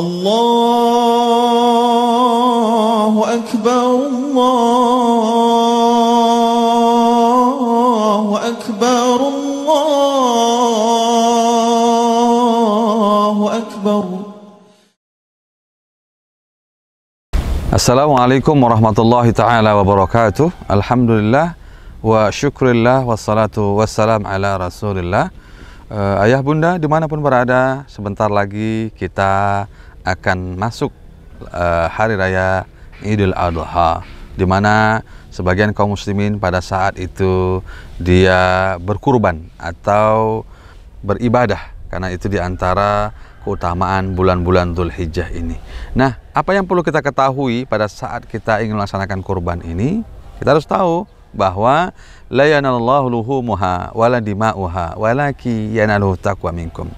Allahu Akbar Allahu Akbar Allahu Akbar Assalamualaikum warahmatullahi taala wabarakatuh Alhamdulillah wa syukurillah wassalatu salam ala rasulillah eh, Ayah bunda dimanapun berada sebentar lagi kita akan masuk uh, hari raya Idul Adha di mana sebagian kaum muslimin pada saat itu dia berkurban atau beribadah karena itu di antara keutamaan bulan-bulan -bulan ini. Nah, apa yang perlu kita ketahui pada saat kita ingin melaksanakan kurban ini? Kita harus tahu bahwa la yanallahu luhumuha wala dima'uha walaki yanaluhu taqwa minkum.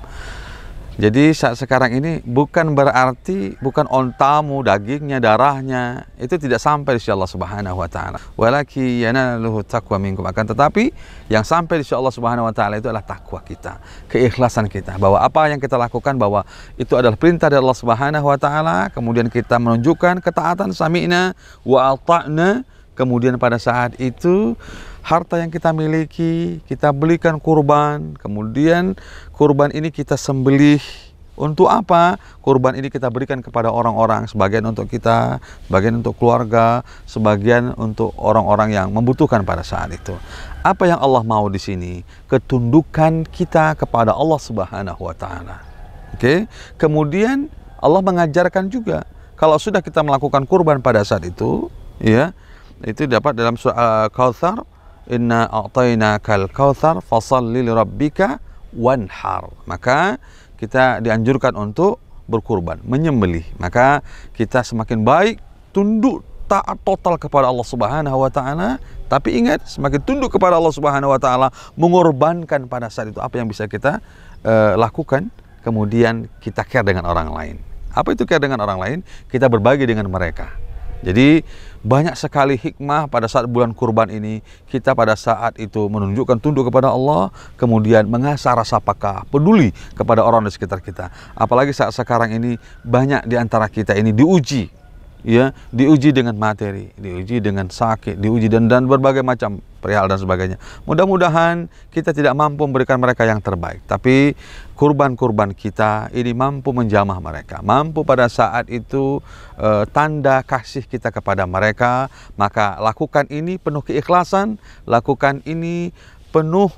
Jadi saat sekarang ini bukan berarti bukan ontamu, dagingnya, darahnya itu tidak sampai di Allah Subhanahu wa taala. Walaki yanaluhu taqwa minkum akan tetapi yang sampai di Allah Subhanahu wa taala itu adalah takwa kita, keikhlasan kita bahwa apa yang kita lakukan bahwa itu adalah perintah dari Allah Subhanahu wa taala, kemudian kita menunjukkan ketaatan sami'na wa ata'na Kemudian pada saat itu harta yang kita miliki kita belikan kurban. Kemudian kurban ini kita sembelih. Untuk apa? Kurban ini kita berikan kepada orang-orang, sebagian untuk kita, sebagian untuk keluarga, sebagian untuk orang-orang yang membutuhkan pada saat itu. Apa yang Allah mau di sini? Ketundukan kita kepada Allah Subhanahu wa taala. Oke. Kemudian Allah mengajarkan juga kalau sudah kita melakukan kurban pada saat itu, ya, itu dapat dalam surah eh, Kautsar inna a'tainakal kautsar fasalli lirabbika wanhar maka kita dianjurkan untuk berkurban menyembelih maka kita semakin baik tunduk taat total kepada Allah Subhanahu wa taala tapi ingat semakin tunduk kepada Allah Subhanahu wa taala mengorbankan pada saat itu apa yang bisa kita uh, lakukan kemudian kita care dengan orang lain apa itu care dengan orang lain kita berbagi dengan mereka jadi banyak sekali hikmah pada saat bulan kurban ini kita pada saat itu menunjukkan tunduk kepada Allah kemudian mengasah rasa peka peduli kepada orang di sekitar kita apalagi saat sekarang ini banyak di antara kita ini diuji ya diuji dengan materi, diuji dengan sakit, diuji dan dan berbagai macam perihal dan sebagainya. Mudah-mudahan kita tidak mampu memberikan mereka yang terbaik, tapi kurban-kurban kita ini mampu menjamah mereka, mampu pada saat itu e, tanda kasih kita kepada mereka, maka lakukan ini penuh keikhlasan, lakukan ini penuh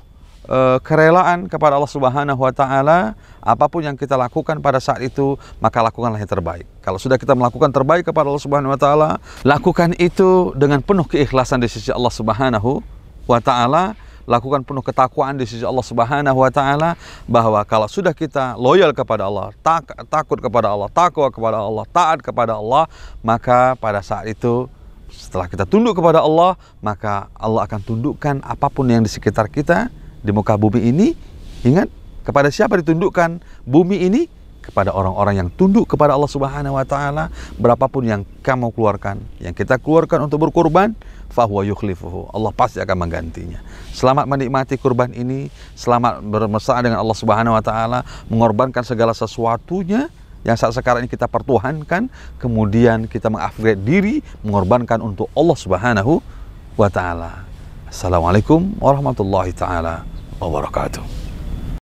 Eh, kerelaan kepada Allah Subhanahu wa taala, apapun yang kita lakukan pada saat itu, maka lakukanlah yang terbaik. Kalau sudah kita melakukan terbaik kepada Allah Subhanahu wa taala, lakukan itu dengan penuh keikhlasan di sisi Allah Subhanahu wa taala lakukan penuh ketakwaan di sisi Allah Subhanahu wa taala bahwa kalau sudah kita loyal kepada Allah, tak, takut kepada Allah, takwa kepada Allah, taat kepada Allah, maka pada saat itu setelah kita tunduk kepada Allah, maka Allah akan tundukkan apapun yang di sekitar kita di muka bumi ini, ingat kepada siapa ditundukkan bumi ini? Kepada orang-orang yang tunduk kepada Allah Subhanahu wa taala, berapapun yang kamu keluarkan, yang kita keluarkan untuk berkurban, fahuwa yukhlifuhu. Allah pasti akan menggantinya. Selamat menikmati kurban ini, selamat bermesra dengan Allah Subhanahu wa taala, mengorbankan segala sesuatunya yang saat sekarang ini kita pertuhankan, kemudian kita mengupgrade diri, mengorbankan untuk Allah Subhanahu wa taala. Assalamualaikum warahmatullahi taala wabarakatuh.